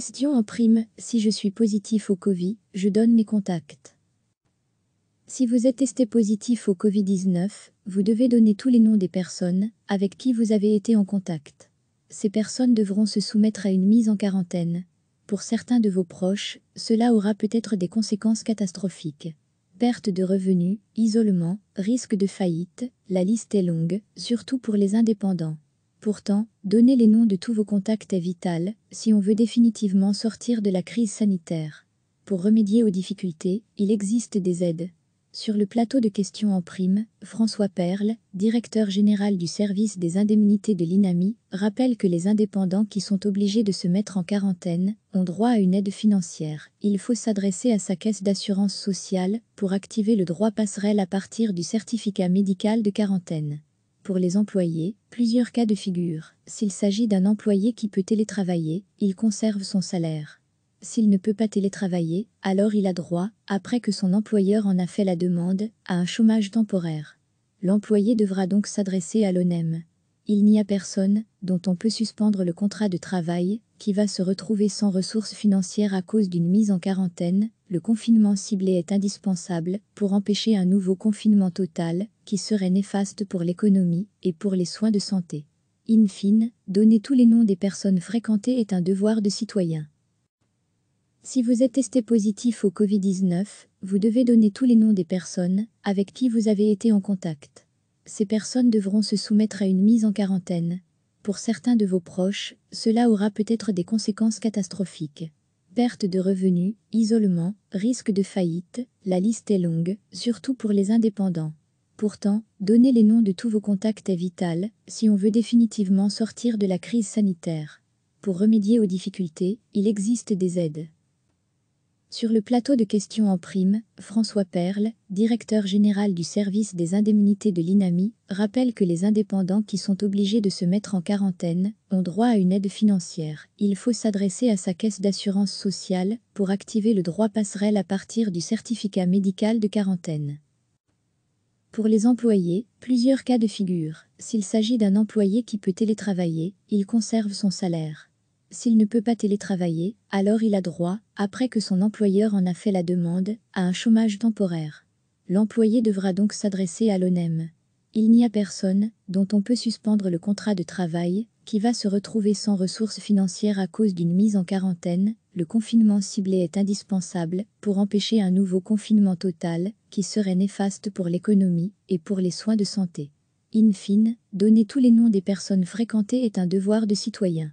Question en prime, si je suis positif au Covid, je donne mes contacts. Si vous êtes testé positif au Covid-19, vous devez donner tous les noms des personnes avec qui vous avez été en contact. Ces personnes devront se soumettre à une mise en quarantaine. Pour certains de vos proches, cela aura peut-être des conséquences catastrophiques. Perte de revenus, isolement, risque de faillite, la liste est longue, surtout pour les indépendants. Pourtant, donner les noms de tous vos contacts est vital si on veut définitivement sortir de la crise sanitaire. Pour remédier aux difficultés, il existe des aides. Sur le plateau de questions en prime, François Perle, directeur général du service des indemnités de l'INAMI, rappelle que les indépendants qui sont obligés de se mettre en quarantaine ont droit à une aide financière. Il faut s'adresser à sa caisse d'assurance sociale pour activer le droit passerelle à partir du certificat médical de quarantaine. Pour les employés, plusieurs cas de figure. S'il s'agit d'un employé qui peut télétravailler, il conserve son salaire. S'il ne peut pas télétravailler, alors il a droit, après que son employeur en a fait la demande, à un chômage temporaire. L'employé devra donc s'adresser à l'ONEM. Il n'y a personne dont on peut suspendre le contrat de travail qui va se retrouver sans ressources financières à cause d'une mise en quarantaine le confinement ciblé est indispensable pour empêcher un nouveau confinement total qui serait néfaste pour l'économie et pour les soins de santé. In fine, donner tous les noms des personnes fréquentées est un devoir de citoyen. Si vous êtes testé positif au Covid-19, vous devez donner tous les noms des personnes avec qui vous avez été en contact. Ces personnes devront se soumettre à une mise en quarantaine. Pour certains de vos proches, cela aura peut-être des conséquences catastrophiques. Perte de revenus, isolement, risque de faillite, la liste est longue, surtout pour les indépendants. Pourtant, donner les noms de tous vos contacts est vital si on veut définitivement sortir de la crise sanitaire. Pour remédier aux difficultés, il existe des aides. Sur le plateau de questions en prime, François Perle, directeur général du service des indemnités de l'INAMI, rappelle que les indépendants qui sont obligés de se mettre en quarantaine ont droit à une aide financière. Il faut s'adresser à sa caisse d'assurance sociale pour activer le droit passerelle à partir du certificat médical de quarantaine. Pour les employés, plusieurs cas de figure. S'il s'agit d'un employé qui peut télétravailler, il conserve son salaire s'il ne peut pas télétravailler, alors il a droit, après que son employeur en a fait la demande, à un chômage temporaire. L'employé devra donc s'adresser à l'ONEM. Il n'y a personne dont on peut suspendre le contrat de travail qui va se retrouver sans ressources financières à cause d'une mise en quarantaine. Le confinement ciblé est indispensable pour empêcher un nouveau confinement total qui serait néfaste pour l'économie et pour les soins de santé. In fine, donner tous les noms des personnes fréquentées est un devoir de citoyen